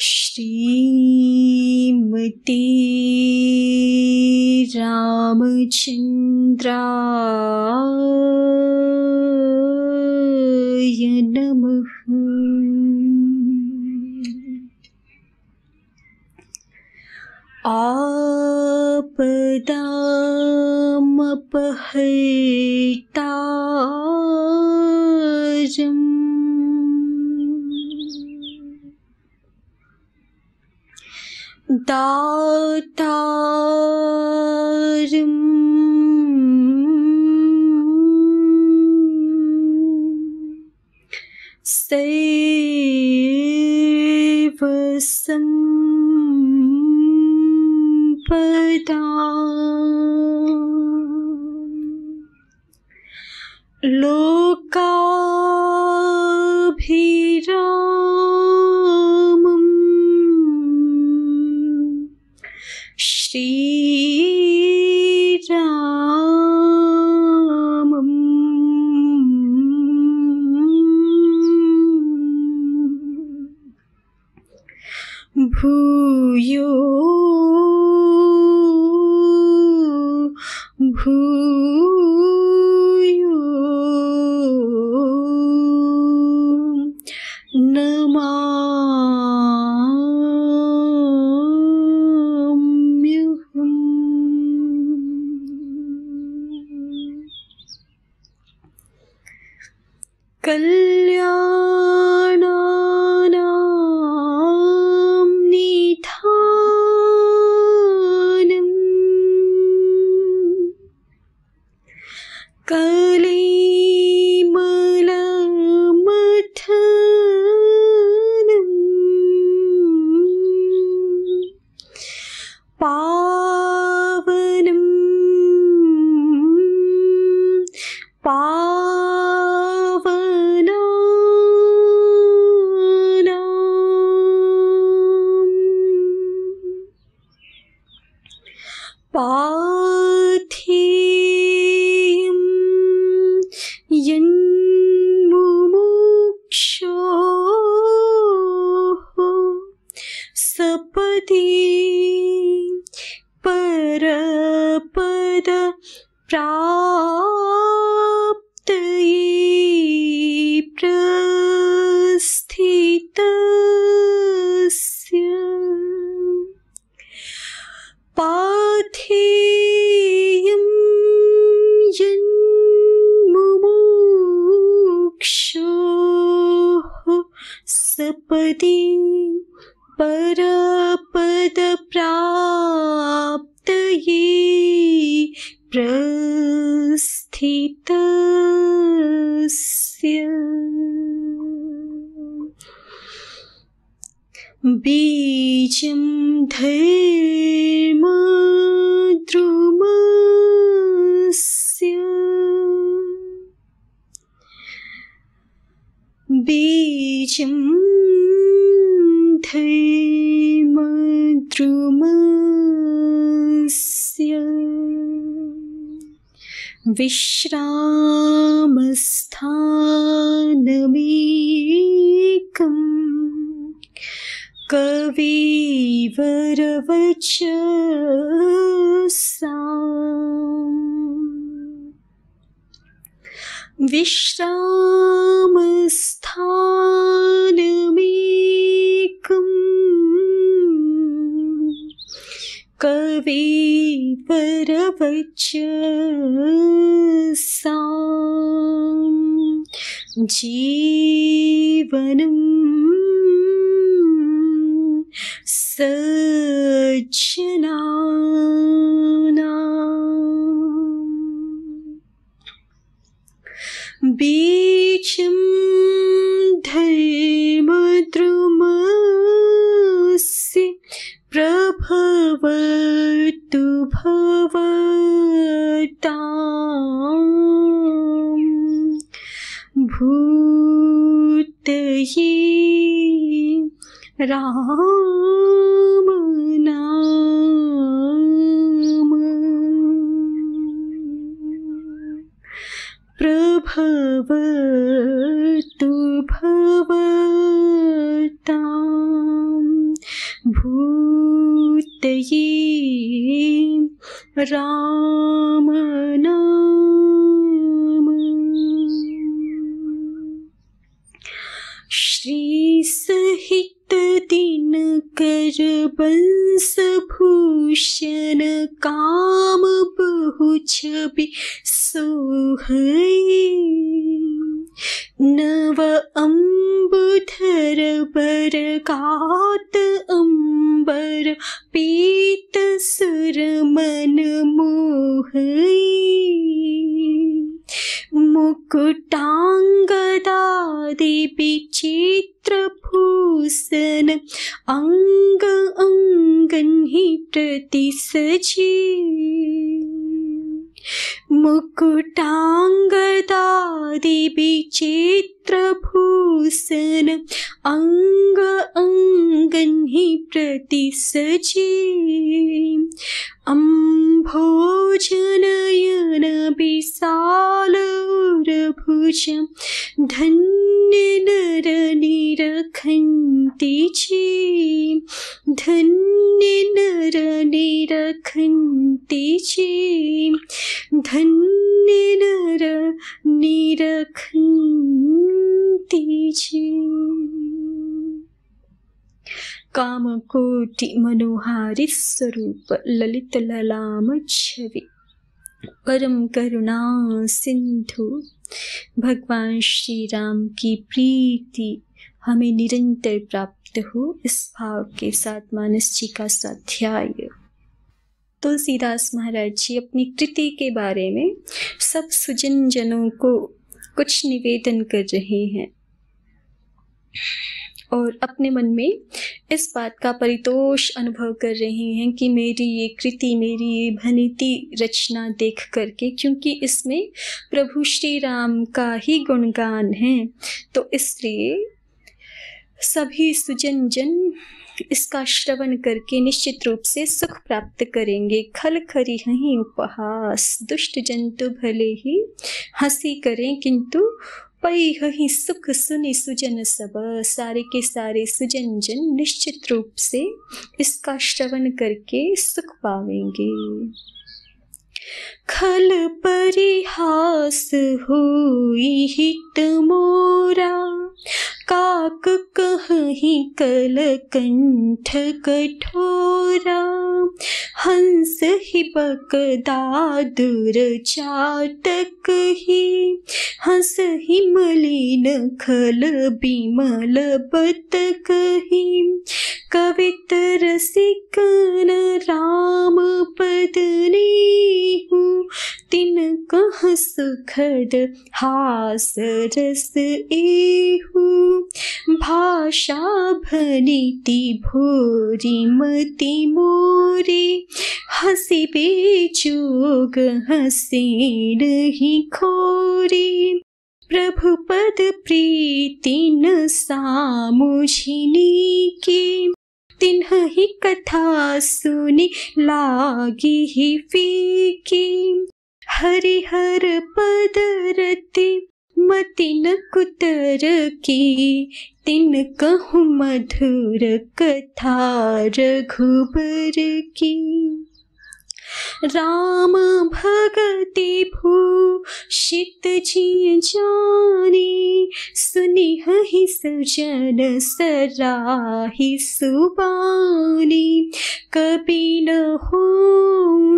श्रीमते रामचन्द्राय नमः आपदामपहर्तारम् தாத்தாரும் சேவசம் பதா லோகா पदे परापदप्राप्तये प्रस्थितस्य बीजं धर्मद्रुमस्य बीजं धैमद्रुमस्य विश्रामस्थानमेकम् कविवरवच सा विश्राम विश्रामस्थानमेकम् कवे परवच सा जीवन सज्जना बीचं धर्मद्रुमस्य प्रभवतु भवताम् भूतये रामन भव तु भवतां भूतये रामनाम श्रीसहित दिन कर बंस भूषण काम बहु छवि सोहै नव अम्बुधर बरकात अम्बर पीत सुर मन मोह मुकुटाङ्गदादि विचित्रभूषण अङ्ग अङ्गन् हि प्रति सजी मुकुटाङ्गदादि विचित्रभूषण अङ्ग अङ्गनि प्रतिसजी अम्भोजनयन विशालभुज धन्य न नर निरखंतीची धन नर निरखंतीची धन नर निरखंतीची कामकुटी मनोहारिसरूप ललित भगवान श्री राम की प्रीति हमें निरंतर प्राप्त हो इस भाव के साथ मानस जी का स्वाध्याय तुलसीदास महाराज जी अपनी कृति के बारे में सब सुजन जनों को कुछ निवेदन कर रहे हैं और अपने मन में इस बात का परितोष अनुभव कर रहे हैं कि मेरी ये कृति मेरी ये भनीति रचना देख करके क्योंकि इसमें प्रभु श्री राम का ही गुणगान है तो इसलिए सभी सुजन जन इसका श्रवण करके निश्चित रूप से सुख प्राप्त करेंगे खल खरी हहीं उपहास दुष्ट जंतु भले ही हंसी करें किंतु पई हही सुख सुनि सुजन सब सारे के सारे सुजन जन निश्चित रूप से इसका श्रवण करके सुख पावेंगे खल परिहास हुई हित मोरा काक कल कंठ कठोरा हंस हि बकदादुर चाटक हि हंस हि मलिन खल बिमल बतक हि कवित न राम पद तिन कह सुखद हास रस एहू भाषा भनिति भोरी मति मोरी हसी बेचोग हसी रही खोरी प्रभु पद प्रीति न सामुझिनी की तिन्ह ही कथा सुनी लागी ही फीकी हरिहर पद रति मतिन कुतर की तिन कहु मधुर कथा रघुबर की राम भगति भू क्षित जी जाने सुनि हहि सुजन सराहि सुबानी कभी न हो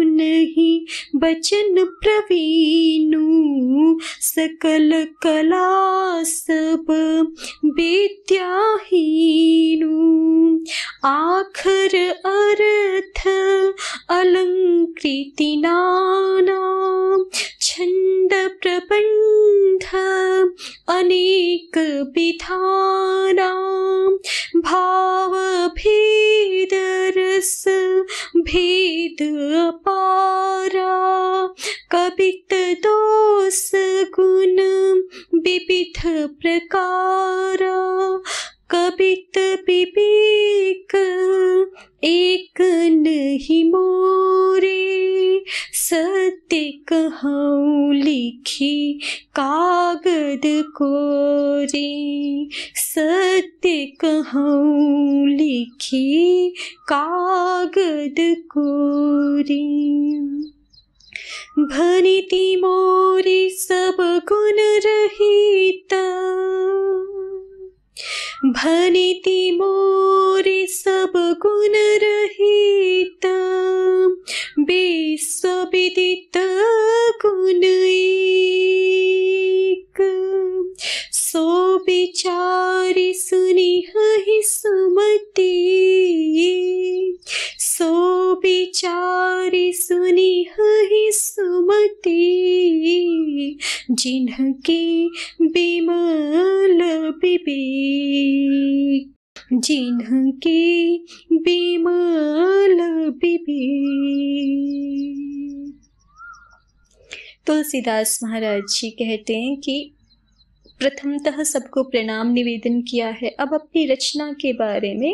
नहीं बचन प्रवीणु सकल कला सब विद्याहीनु आखर अर्थ अलंकृति नाना छंद प्रबन्ध अनेक विधाना भाव भेद पारा कवित दोष गुण विविध प्रकारा कबित विवेक एक नहीं मोरे सत्य कहूँ लिखी कागद को सत्य कहूँ लिखी कागद को रे भरिति मोरे सब गुण रहिता भनिति मोरे सब गुण रहता विश्वविदित गुण सो विचारी सुनि हहि सुमति सो बिचारी सुनी है सुमति जिनके बिमल बिबे जिनके बिमल बिबे तुलसीदास महाराज जी कहते हैं कि प्रथमतः सबको प्रणाम निवेदन किया है अब अपनी रचना के बारे में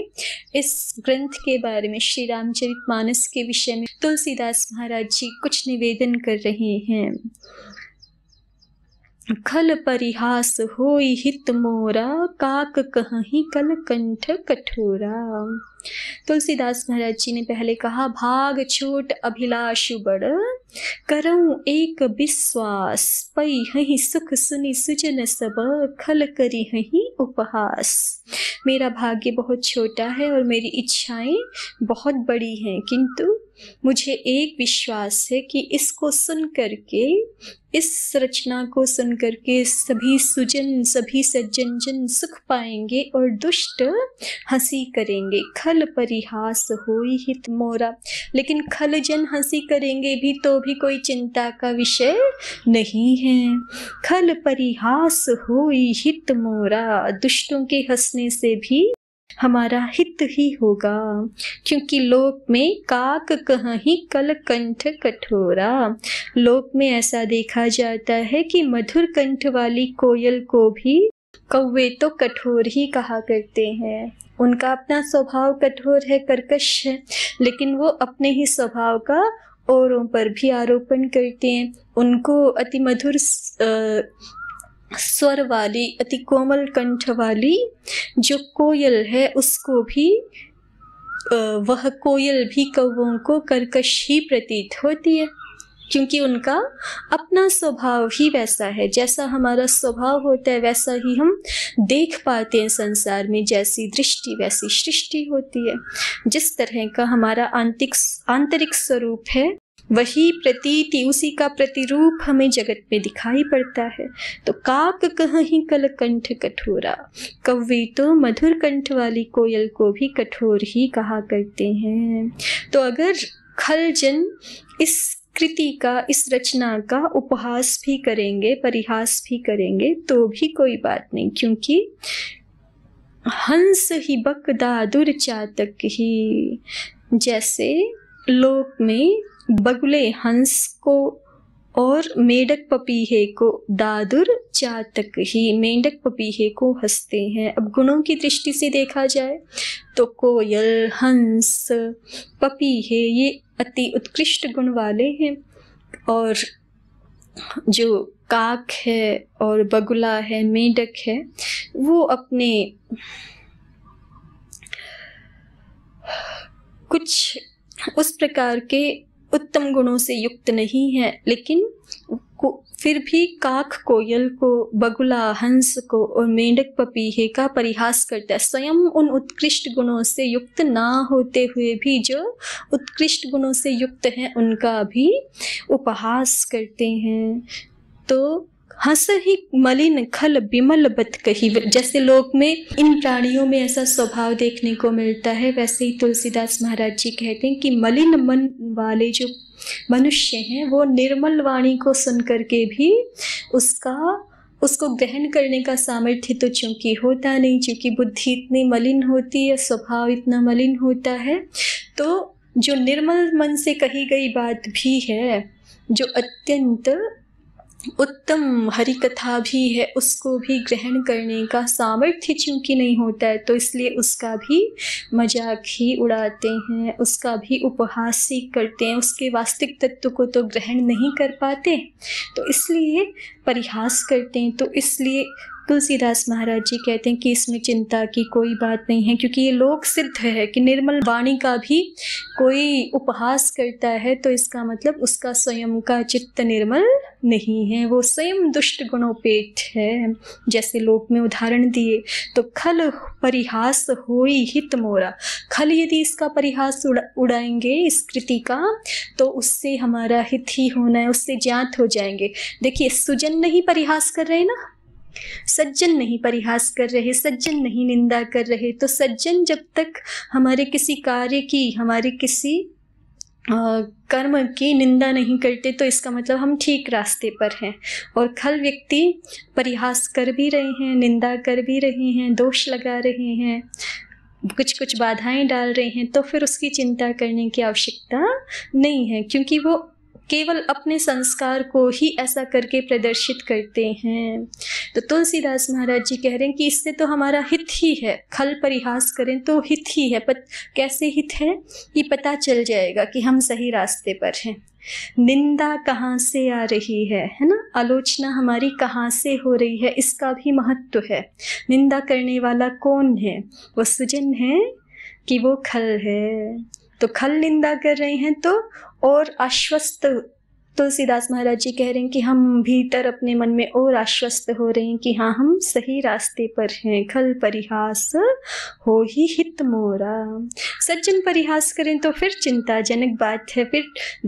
इस ग्रंथ के बारे में श्री रामचरित मानस के विषय में तुलसीदास महाराज जी कुछ निवेदन कर रहे हैं खल परिहास हो हित मोरा काक कहीं कल कंठ कठोरा तुलसीदास महाराज जी ने पहले कहा भाग छोट अभिलाषु बड़ करऊँ एक विश्वास पई हही सुख सुनी सुजन सब खल करी हही उपहास मेरा भाग्य बहुत छोटा है और मेरी इच्छाएं बहुत बड़ी हैं किंतु मुझे एक विश्वास है कि इसको सुन करके इस रचना को सुन करके सभी सुजन सभी सज्जन जन सुख पाएंगे और दुष्ट हंसी करेंगे खल परिहास हो हित मोरा लेकिन खल जन हंसी करेंगे भी तो भी कोई चिंता का विषय नहीं है खल परिहास हो हित मोरा दुष्टों के हंसने से भी हमारा हित ही होगा क्योंकि लोक में काक ही कल कंठ कठोरा लोक में ऐसा देखा जाता है कि मधुर कंठ वाली कोयल को भी कौवे तो कठोर ही कहा करते हैं उनका अपना स्वभाव कठोर है कर्कश है लेकिन वो अपने ही स्वभाव का औरों पर भी आरोपण करते हैं उनको अति मधुर स्वर वाली अति कोमल कंठ वाली जो कोयल है उसको भी वह कोयल भी कौवों को कर्कश ही प्रतीत होती है क्योंकि उनका अपना स्वभाव ही वैसा है जैसा हमारा स्वभाव होता है वैसा ही हम देख पाते हैं संसार में जैसी दृष्टि वैसी सृष्टि होती है जिस तरह का हमारा आंतरिक आंतरिक स्वरूप है वही प्रतीति उसी का प्रतिरूप हमें जगत में दिखाई पड़ता है तो काक कहीं कल कंठ कठोरा कवि तो मधुर कंठ वाली कोयल को भी कठोर ही कहा करते हैं तो अगर खलजन इस कृति का इस रचना का उपहास भी करेंगे परिहास भी करेंगे तो भी कोई बात नहीं क्योंकि हंस ही बक दादुर चातक ही जैसे लोक में बगुले हंस को और मेढक पपीहे को दादुर चातक ही मेंढक पपीहे को हंसते हैं अब गुणों की दृष्टि से देखा जाए तो कोयल हंस पपीहे ये अति उत्कृष्ट गुण वाले हैं और जो काक है और बगुला है मेढक है वो अपने कुछ उस प्रकार के उत्तम गुणों से युक्त नहीं है लेकिन फिर भी काक कोयल को बगुला हंस को और मेंढक पपीहे का परिहास करता है स्वयं उन उत्कृष्ट गुणों से युक्त ना होते हुए भी जो उत्कृष्ट गुणों से युक्त हैं उनका भी उपहास करते हैं तो हंस ही मलिन खल बिमल बत कही जैसे लोक में इन प्राणियों में ऐसा स्वभाव देखने को मिलता है वैसे ही तुलसीदास महाराज जी कहते हैं कि मलिन मन वाले जो मनुष्य हैं वो निर्मल वाणी को सुन करके भी उसका उसको ग्रहण करने का सामर्थ्य तो चूंकि होता नहीं चूंकि बुद्धि इतनी मलिन होती है स्वभाव इतना मलिन होता है तो जो निर्मल मन से कही गई बात भी है जो अत्यंत उत्तम हरि कथा भी है उसको भी ग्रहण करने का सामर्थ्य चूँकि नहीं होता है तो इसलिए उसका भी मजाक ही उड़ाते हैं उसका भी उपहास ही करते हैं उसके वास्तविक तत्व को तो ग्रहण नहीं कर पाते तो इसलिए परिहास करते हैं तो इसलिए तुलसीदास महाराज जी कहते हैं कि इसमें चिंता की कोई बात नहीं है क्योंकि ये लोक सिद्ध है कि निर्मल वाणी का भी कोई उपहास करता है तो इसका मतलब उसका स्वयं का चित्त निर्मल नहीं है वो स्वयं दुष्ट पेट है जैसे लोक में उदाहरण दिए तो खल परिहास हो हित मोरा खल यदि इसका परिहास उड़ा, उड़ाएंगे इस कृति का तो उससे हमारा हित ही होना है उससे ज्ञात हो जाएंगे देखिए सुजन नहीं परिहास कर रहे ना सज्जन नहीं परिहास कर रहे सज्जन नहीं निंदा कर रहे तो सज्जन जब तक हमारे किसी कार्य की हमारे किसी आ, कर्म की निंदा नहीं करते तो इसका मतलब हम ठीक रास्ते पर हैं और खल व्यक्ति परिहास कर भी रहे हैं निंदा कर भी रहे हैं दोष लगा रहे हैं कुछ कुछ बाधाएं डाल रहे हैं तो फिर उसकी चिंता करने की आवश्यकता नहीं है क्योंकि वो केवल अपने संस्कार को ही ऐसा करके प्रदर्शित करते हैं तो तुलसीदास महाराज जी कह रहे हैं कि इससे तो हमारा हित ही है खल परिहास करें तो हित ही है पत, कैसे हित है ये पता चल जाएगा कि हम सही रास्ते पर हैं निंदा कहाँ से आ रही है है ना आलोचना हमारी कहाँ से हो रही है इसका भी महत्व है निंदा करने वाला कौन है वो सुजन है कि वो खल है तो खल निंदा कर रहे हैं तो और आश्वस्त तुलसीदास महाराज जी कह रहे हैं कि हम भीतर अपने मन में और आश्वस्त हो रहे हैं कि हाँ हम सही रास्ते पर हैं खल परिहास हो ही हित मोरा सज्जन परिहास करें तो फिर चिंताजनक बात है फिर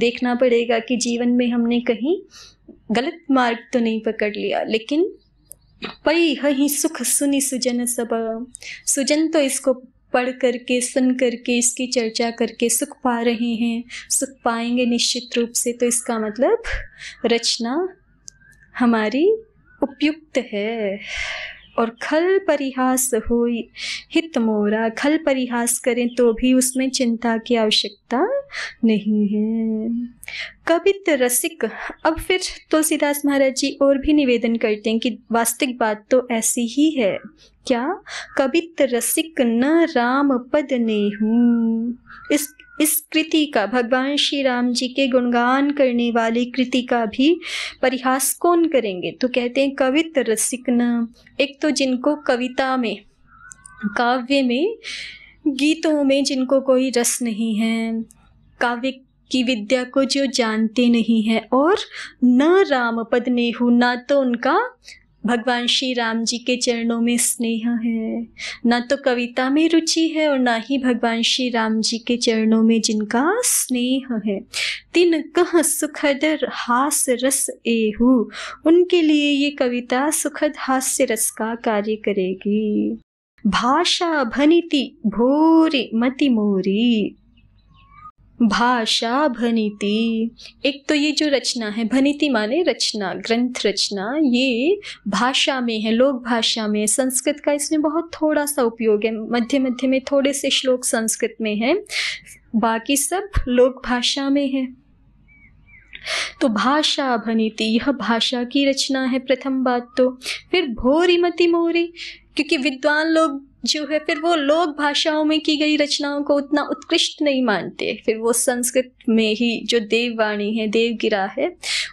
देखना पड़ेगा कि जीवन में हमने कहीं गलत मार्ग तो नहीं पकड़ लिया लेकिन पई हही सुख सुनी सुजन सब सुजन तो इसको पढ़ करके सुन करके इसकी चर्चा करके सुख पा रहे हैं सुख पाएंगे निश्चित रूप से तो इसका मतलब रचना हमारी उपयुक्त है और खल परिहास हो हित मोरा खल परिहास करें तो भी उसमें चिंता की आवश्यकता नहीं है कवित रसिक अब फिर तुलसीदास महाराज जी और भी निवेदन करते हैं कि वास्तविक बात तो ऐसी ही है क्या कवित रसिक न राम पद ने हूँ इस इस कृति का भगवान श्री राम जी के गुणगान करने वाली कृति का भी परिहास कौन करेंगे तो कहते हैं कवित रसिकना एक तो जिनको कविता में काव्य में गीतों में जिनको कोई रस नहीं है काव्य की विद्या को जो जानते नहीं है और न राम पद नेहू ना तो उनका भगवान श्री राम जी के चरणों में स्नेह है ना तो कविता में रुचि है और ना ही भगवान श्री राम जी के चरणों में जिनका स्नेह है तिन कह सुखद हास रस एहू उनके लिए ये कविता सुखद हास्य रस का कार्य करेगी भाषा भनिति भोरी मति मोरी भाषा भनीति एक तो ये जो रचना है भनीति माने रचना ग्रंथ रचना ये भाषा में है लोक भाषा में संस्कृत का इसमें बहुत थोड़ा सा उपयोग है मध्य मध्य में थोड़े से श्लोक संस्कृत में है बाकी सब लोक भाषा में है तो भाषा भनीति यह भाषा की रचना है प्रथम बात तो फिर भोरी मति मोरी क्योंकि विद्वान लोग जो है फिर वो लोक भाषाओं में की गई रचनाओं को उतना उत्कृष्ट नहीं मानते फिर वो संस्कृत में ही जो देववाणी है देवगिरा है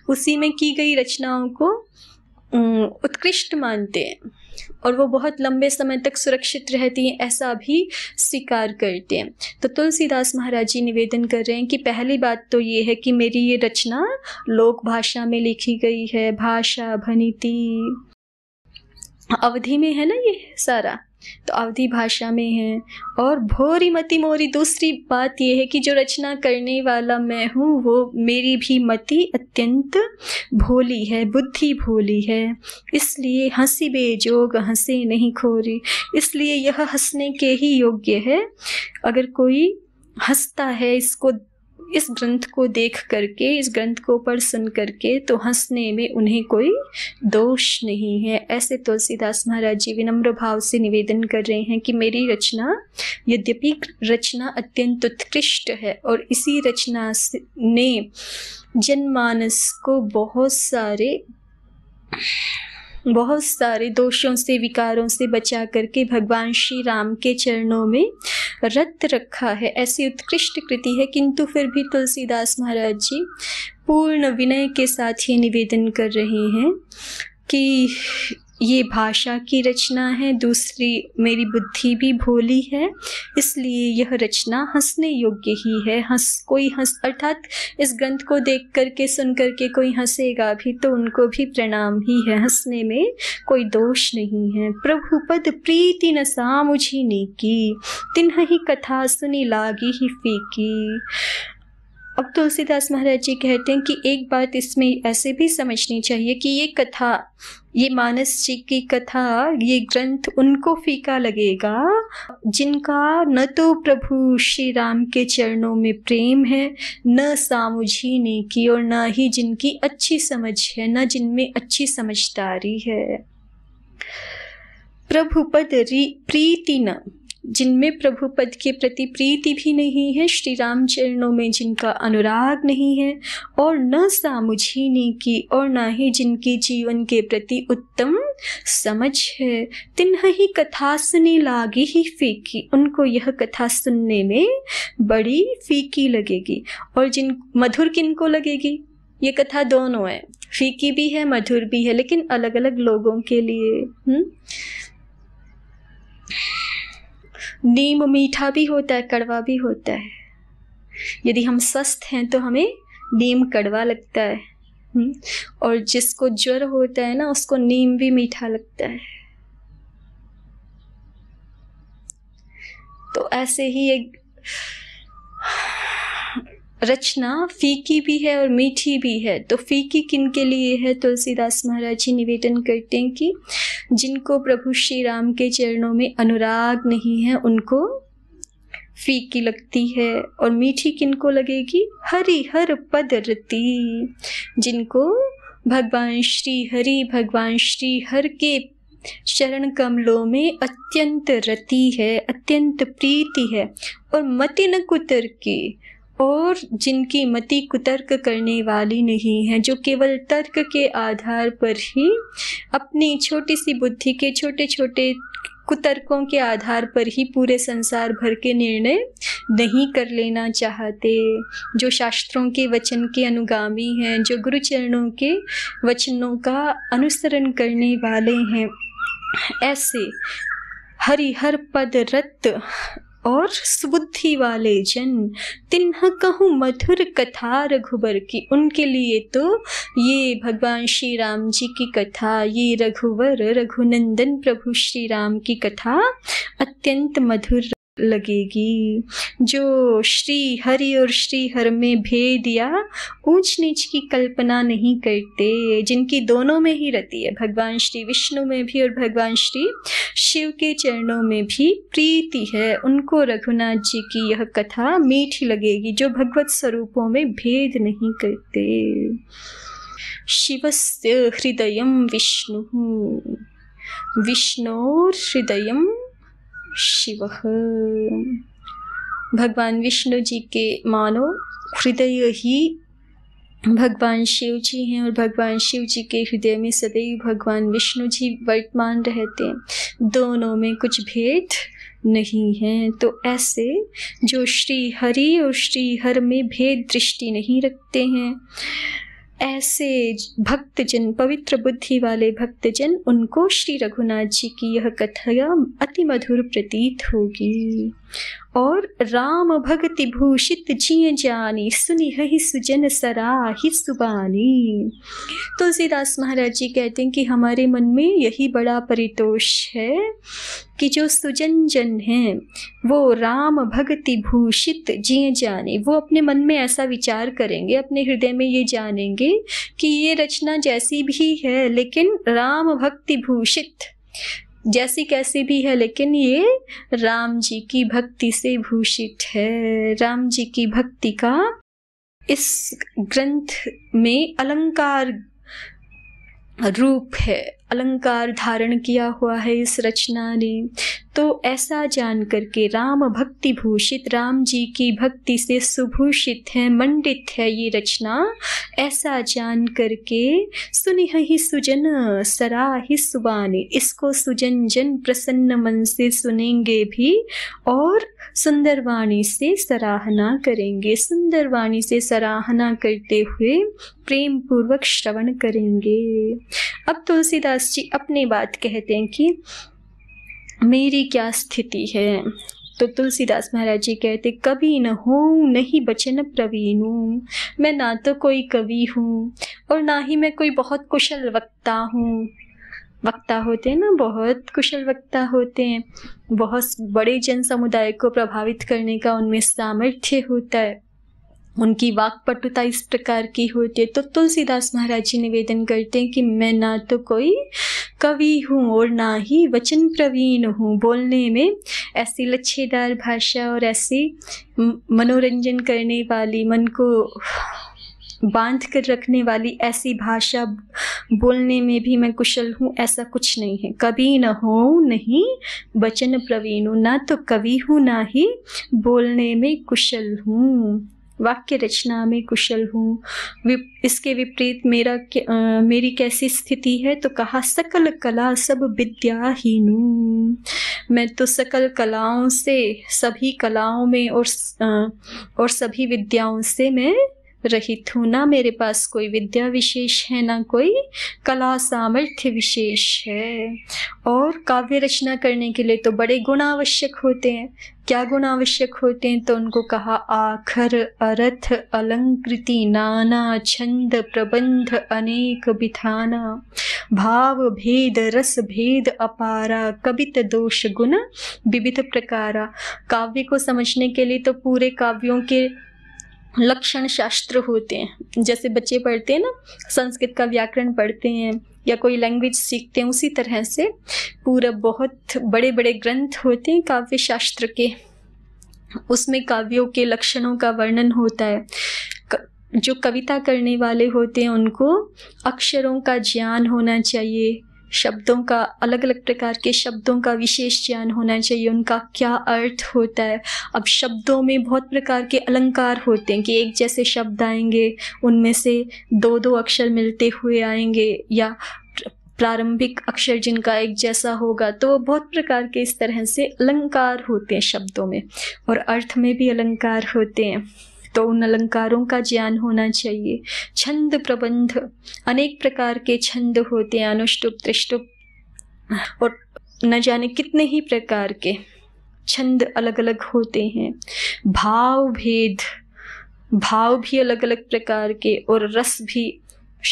उसी में की गई रचनाओं को उत्कृष्ट मानते हैं और वो बहुत लंबे समय तक सुरक्षित रहती हैं ऐसा भी स्वीकार करते हैं तो तुलसीदास महाराज जी निवेदन कर रहे हैं कि पहली बात तो ये है कि मेरी ये रचना लोक भाषा में लिखी गई है भाषा भनीति अवधि में है ना ये सारा तो अवधि भाषा में है और भोरी मति मोरी दूसरी बात यह है कि जो रचना करने वाला मैं हूँ वो मेरी भी मति अत्यंत भोली है बुद्धि भोली है इसलिए हंसी बेजोग हंसे नहीं खोरी इसलिए यह हंसने के ही योग्य है अगर कोई हंसता है इसको इस ग्रंथ को देख करके इस ग्रंथ को पर सुन करके तो हंसने में उन्हें कोई दोष नहीं है ऐसे तुलसीदास तो महाराज जी विनम्र भाव से निवेदन कर रहे हैं कि मेरी रचना यद्यपि रचना अत्यंत उत्कृष्ट है और इसी रचना ने जनमानस को बहुत सारे बहुत सारे दोषों से विकारों से बचा करके भगवान श्री राम के चरणों में रत रखा है ऐसी उत्कृष्ट कृति है किंतु फिर भी तुलसीदास महाराज जी पूर्ण विनय के साथ ये निवेदन कर रहे हैं कि ये भाषा की रचना है दूसरी मेरी बुद्धि भी भोली है इसलिए यह रचना हंसने योग्य ही है हंस कोई हंस अर्थात इस ग्रंथ को देख करके सुन करके कोई हंसेगा भी तो उनको भी प्रणाम ही है हंसने में कोई दोष नहीं है प्रभु पद प्रीति न सा मुझी की तिन्ह ही कथा सुनी लागी ही फीकी अब तुलसीदास महाराज जी कहते हैं कि एक बात इसमें ऐसे भी समझनी चाहिए कि ये कथा ये मानस जी की कथा ये ग्रंथ उनको फीका लगेगा जिनका न तो प्रभु श्री राम के चरणों में प्रेम है न सामुझी ने की और न ही जिनकी अच्छी समझ है न जिनमें अच्छी समझदारी है प्रभु पद प्रीति न जिनमें प्रभुपद के प्रति प्रीति भी नहीं है श्री राम चरणों में जिनका अनुराग नहीं है और न सामुझीने की और ना ही जिनकी जीवन के प्रति उत्तम समझ है तिन्ह ही कथा सुने लागी ही फीकी उनको यह कथा सुनने में बड़ी फीकी लगेगी और जिन मधुर किन को लगेगी ये कथा दोनों है फीकी भी है मधुर भी है लेकिन अलग अलग लोगों के लिए हुँ? हम्म? नीम मीठा भी होता है कड़वा भी होता है यदि हम स्वस्थ हैं तो हमें नीम कड़वा लगता है हम्म, और जिसको ज्वर होता है ना उसको नीम भी मीठा लगता है तो ऐसे ही एक रचना फीकी भी है और मीठी भी है तो फीकी किन के लिए है तुलसीदास महाराज जी निवेदन करते हैं कि जिनको प्रभु श्री राम के चरणों में अनुराग नहीं है उनको फीकी लगती है और मीठी किनको लगेगी हरी हर पद रति जिनको भगवान श्री हरि भगवान श्री हर के शरण कमलों में अत्यंत रति है अत्यंत प्रीति है और मति न कुतर की और जिनकी मति कुतर्क करने वाली नहीं है जो केवल तर्क के आधार पर ही अपनी छोटी सी बुद्धि के छोटे छोटे कुतर्कों के आधार पर ही पूरे संसार भर के निर्णय नहीं कर लेना चाहते जो शास्त्रों के वचन के अनुगामी हैं जो गुरुचरणों के वचनों का अनुसरण करने वाले हैं ऐसे हरिहर पद रत और सुबुद्धि वाले जन तिन्ह कहूँ मधुर कथा रघुबर की उनके लिए तो ये भगवान श्री राम जी की कथा ये रघुवर रघुनंदन प्रभु श्री राम की कथा अत्यंत मधुर लगेगी जो श्री हरि और श्री हर में भेद या ऊंच नीच की कल्पना नहीं करते जिनकी दोनों में ही रहती है भगवान श्री विष्णु में भी और भगवान श्री शिव के चरणों में भी प्रीति है उनको रघुनाथ जी की यह कथा मीठी लगेगी जो भगवत स्वरूपों में भेद नहीं करते शिवस्य हृदय विष्णु विष्णु हृदयम शिव भगवान विष्णु जी के मानो हृदय ही भगवान शिव जी हैं और भगवान शिव जी के हृदय में सदैव भगवान विष्णु जी वर्तमान रहते हैं दोनों में कुछ भेद नहीं है तो ऐसे जो श्री हरि और श्री हर में भेद दृष्टि नहीं रखते हैं ऐसे भक्तजन पवित्र बुद्धि वाले भक्तजन उनको श्री रघुनाथ जी की यह कथा अति मधुर प्रतीत होगी और राम भक्ति भूषित जिय जानी सुनी ही सुजन सराहि सुबानी तुलसीदास तो महाराज जी कहते हैं कि हमारे मन में यही बड़ा परितोष है कि जो सुजन जन हैं वो राम भक्ति भूषित जी जाने वो अपने मन में ऐसा विचार करेंगे अपने हृदय में ये जानेंगे कि ये रचना जैसी भी है लेकिन राम भक्ति भूषित जैसी कैसी भी है लेकिन ये राम जी की भक्ति से भूषित है राम जी की भक्ति का इस ग्रंथ में अलंकार रूप है अलंकार धारण किया हुआ है इस रचना ने तो ऐसा जान करके राम भक्ति भूषित राम जी की भक्ति से सुभूषित है मंडित है ये रचना ऐसा जान करके सुनि ही सुजन सरा ही सुबाने इसको सुजन जन प्रसन्न मन से सुनेंगे भी और सुंदर वाणी से सराहना करेंगे सुंदर वाणी से सराहना करते हुए प्रेम पूर्वक श्रवण करेंगे अब तुलसीदास व्यास जी अपनी बात कहते हैं कि मेरी क्या स्थिति है तो तुलसीदास महाराज जी कहते कभी न हो नहीं बचन प्रवीण हूँ मैं ना तो कोई कवि हूँ और ना ही मैं कोई बहुत कुशल वक्ता हूँ वक्ता होते हैं ना बहुत कुशल वक्ता होते हैं बहुत बड़े जन समुदाय को प्रभावित करने का उनमें सामर्थ्य होता है उनकी वाकपटुता इस प्रकार की होती है तो तुलसीदास महाराज जी निवेदन करते हैं कि मैं ना तो कोई कवि हूँ और ना ही वचन प्रवीण हूँ बोलने में ऐसी लच्छेदार भाषा और ऐसी मनोरंजन करने वाली मन को बांध कर रखने वाली ऐसी भाषा बोलने में भी मैं कुशल हूँ ऐसा कुछ नहीं है कभी न हो नहीं वचन प्रवीण हूँ ना तो कवि हूँ ना ही बोलने में कुशल हूँ वाक्य रचना में कुशल हूँ विप, इसके विपरीत मेरा आ, मेरी कैसी स्थिति है तो कहा सकल कला सब विद्याहीनू मैं तो सकल कलाओं से सभी कलाओं में और आ, और सभी विद्याओं से मैं रहित हूँ ना मेरे पास कोई विद्या विशेष है ना कोई कला सामर्थ्य विशेष है और काव्य रचना करने के लिए तो बड़े गुण आवश्यक होते हैं क्या गुण आवश्यक होते हैं तो उनको कहा आखर अरथ अलंकृति नाना छंद प्रबंध अनेक बिथाना भाव भेद रस भेद अपारा कवित दोष गुण विविध प्रकारा काव्य को समझने के लिए तो पूरे काव्यों के लक्षण शास्त्र होते हैं जैसे बच्चे पढ़ते हैं ना संस्कृत का व्याकरण पढ़ते हैं या कोई लैंग्वेज सीखते हैं उसी तरह से पूरा बहुत बड़े बड़े ग्रंथ होते हैं काव्य शास्त्र के उसमें काव्यों के लक्षणों का वर्णन होता है जो कविता करने वाले होते हैं उनको अक्षरों का ज्ञान होना चाहिए शब्दों का अलग अलग प्रकार के शब्दों का विशेष ज्ञान होना चाहिए उनका क्या अर्थ होता है अब शब्दों में बहुत प्रकार के अलंकार होते हैं कि एक जैसे शब्द आएंगे उनमें से दो दो अक्षर मिलते हुए आएंगे या प्रारंभिक अक्षर जिनका एक जैसा होगा तो वो बहुत प्रकार के इस तरह से अलंकार होते हैं शब्दों में और अर्थ में भी अलंकार होते हैं तो उन अलंकारों का ज्ञान होना चाहिए छंद प्रबंध अनेक प्रकार के छंद होते हैं अनुष्टुप त्रिष्टुप और न जाने कितने ही प्रकार के छंद अलग अलग होते हैं भाव भेद भाव भी अलग अलग प्रकार के और रस भी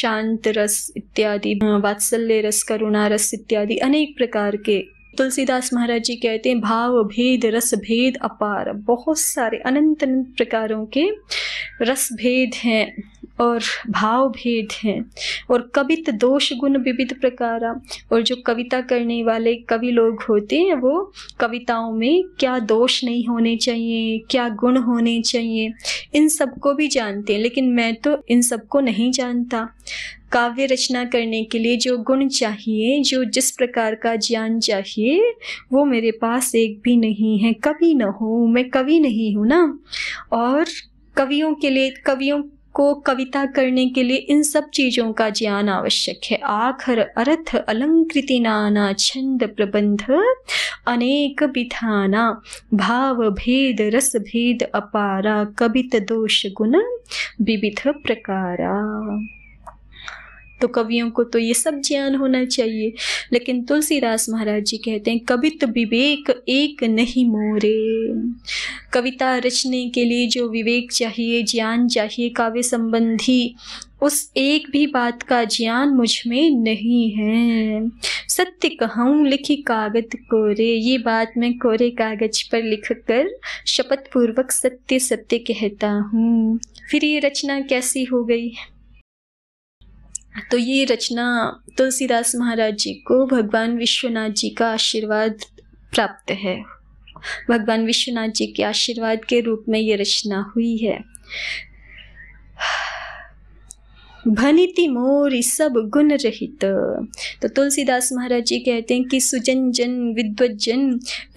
शांत रस इत्यादि वात्सल्य रस करुणा रस इत्यादि अनेक प्रकार के तुलसीदास महाराज जी कहते हैं भाव भेद रस भेद अपार बहुत सारे अनंत अनंत प्रकारों के रस भेद हैं और भाव भेद हैं और कवित दोष गुण विविध प्रकारा और जो कविता करने वाले कवि लोग होते हैं वो कविताओं में क्या दोष नहीं होने चाहिए क्या गुण होने चाहिए इन सबको भी जानते हैं लेकिन मैं तो इन सबको नहीं जानता काव्य रचना करने के लिए जो गुण चाहिए जो जिस प्रकार का ज्ञान चाहिए वो मेरे पास एक भी नहीं है कवि ना हो मैं कवि नहीं हूँ ना और कवियों के लिए कवियों को कविता करने के लिए इन सब चीज़ों का ज्ञान आवश्यक है आखर अर्थ अलंकृति नाना छंद प्रबंध अनेक विधाना भाव भेद रस भेद अपारा कवित दोष गुण विविध प्रकारा तो कवियों को तो ये सब ज्ञान होना चाहिए लेकिन तुलसीदास महाराज जी कहते हैं कवित विवेक एक नहीं मोरे कविता रचने के लिए जो विवेक चाहिए ज्ञान चाहिए काव्य संबंधी उस एक भी बात का ज्ञान मुझ में नहीं है सत्य कहूँ लिखी कागज कोरे ये बात मैं कोरे कागज पर लिख कर शपथ पूर्वक सत्य सत्य कहता हूँ फिर ये रचना कैसी हो गई तो ये रचना तुलसीदास महाराज जी को भगवान विश्वनाथ जी का आशीर्वाद प्राप्त है भगवान विश्वनाथ जी के आशीर्वाद के रूप में ये रचना हुई है भनिति मोरी सब गुण रहित तो तुलसीदास महाराज जी कहते हैं कि सुजन जन विद्वजन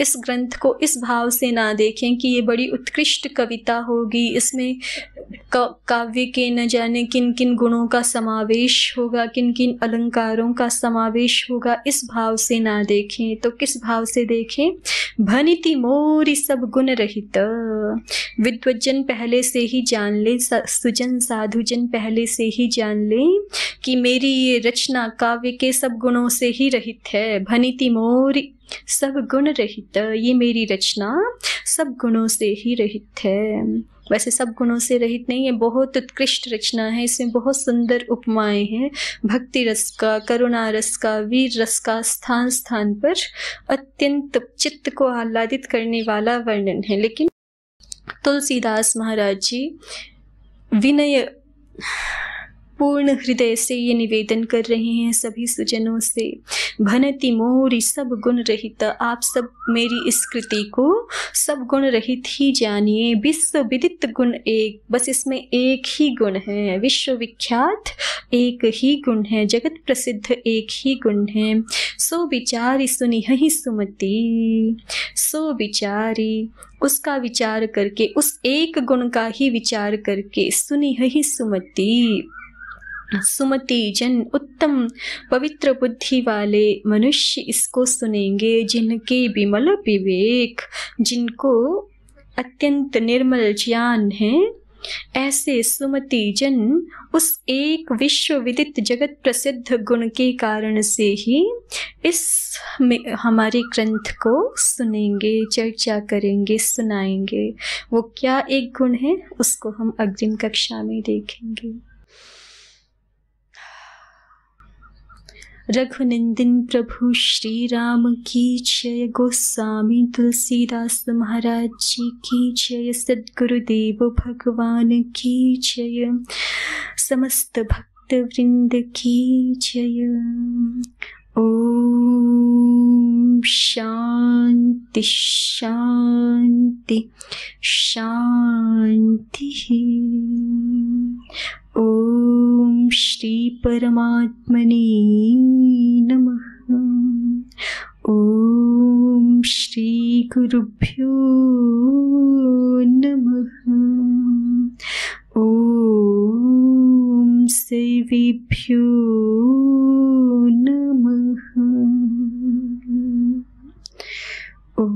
इस ग्रंथ को इस भाव से ना देखें कि ये बड़ी उत्कृष्ट कविता होगी इसमें काव्य के न जाने किन किन गुणों का समावेश होगा किन किन अलंकारों का समावेश होगा इस भाव से ना देखें तो किस भाव से देखें भनिति मोरी सब गुण रहित विद्वजन पहले से ही जान ले सुजन साधुजन पहले से ही जान लें कि मेरी ये रचना काव्य के सब गुणों से ही रहित है भनिति मोर सब गुण रहित ये मेरी रचना सब गुणों से ही रहित है वैसे सब गुणों से रहित नहीं है बहुत उत्कृष्ट रचना है इसमें बहुत सुंदर उपमाएं हैं भक्ति रस का करुणा रस का वीर रस का स्थान स्थान पर अत्यंत चित्त को आह्लादित करने वाला वर्णन है लेकिन तुलसीदास महाराज जी विनय पूर्ण हृदय से ये निवेदन कर रहे हैं सभी सुजनों से भनति मोरी सब गुण रहित आप सब मेरी इस कृति को सब गुण रहित ही जानिए विश्व विदित गुण एक बस इसमें एक ही गुण है विश्व विख्यात एक ही गुण है जगत प्रसिद्ध एक ही गुण है सो विचारी हही सुमति सो विचारी उसका विचार करके उस एक गुण का ही विचार करके हही सुमति सुमति जन उत्तम पवित्र बुद्धि वाले मनुष्य इसको सुनेंगे जिनके विमल विवेक जिनको अत्यंत निर्मल ज्ञान है ऐसे सुमति जन उस एक विश्व विदित जगत प्रसिद्ध गुण के कारण से ही इस में हमारे ग्रंथ को सुनेंगे चर्चा करेंगे सुनाएंगे वो क्या एक गुण है उसको हम अग्रिम कक्षा में देखेंगे रघुनंदन प्रभु श्री राम की जय गोस्वामी तुलसीदास महाराज जी की जय सदगुरुदेव भगवान की जय समस्त भक्त वृंद की जय ओम शांति शांति शांति ॐ श्रीपरमात्मने नमः ॐ श्रीगुरुभ्यो नमः ॐ सेवेभ्यो नमः ॐ